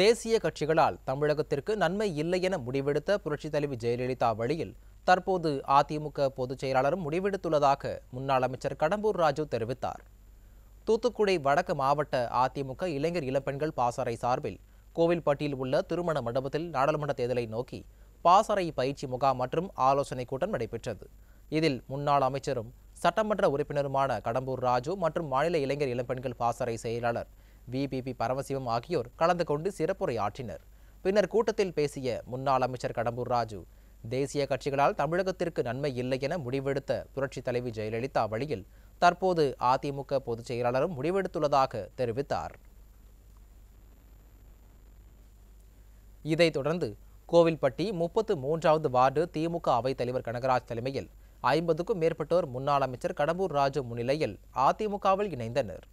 தேசிய கட்சிகளால் தமிழகத்திற்கு நன்மை இல்லை என முடிவெடுத்த புரட்சித் தலைவி ஜெயலலிதா வழியில் தற்போது அதிமுக பொதுச் செயலாளரும் முடிவெடுத்துள்ளதாக முன்னாள் அமைச்சர் கடம்பூர் ராஜு தெரிவித்தார் தூத்துக்குடி வடக்கு மாவட்ட அதிமுக இளைஞர் இளப்பெண்கள் பாசறை சார்பில் கோவில்பட்டியில் உள்ள திருமண மண்டபத்தில் நாடாளுமன்ற தேர்தலை நோக்கி பாசறை பயிற்சி முகாம் மற்றும் ஆலோசனைக் கூட்டம் நடைபெற்றது இதில் முன்னாள் அமைச்சரும் சட்டமன்ற உறுப்பினருமான கடம்பூர் ராஜு மற்றும் மாநில இளைஞர் இளம்பெண்கள் பாசறை செயலாளர் விபிபி பரமசிவம் ஆகியோர் கலந்து கொண்டு சிறப்புரையாற்றினர் பின்னர் கூட்டத்தில் பேசிய முன்னாள் அமைச்சர் கடம்பூர் ராஜு தேசிய கட்சிகளால் தமிழகத்திற்கு நன்மை இல்லை என முடிவெடுத்த புரட்சி தலைவி ஜெயலலிதா வழியில் தற்போது அதிமுக பொதுச் செயலாளரும் முடிவெடுத்துள்ளதாக தெரிவித்தார் இதைத் தொடர்ந்து கோவில்பட்டி முப்பத்து மூன்றாவது வார்டு திமுக தலைவர் கனகராஜ் தலைமையில் ஐம்பதுக்கும் மேற்பட்டோர் முன்னாள் அமைச்சர் கடம்பூர் ராஜு முன்னிலையில் அதிமுகவில் இணைந்தனர்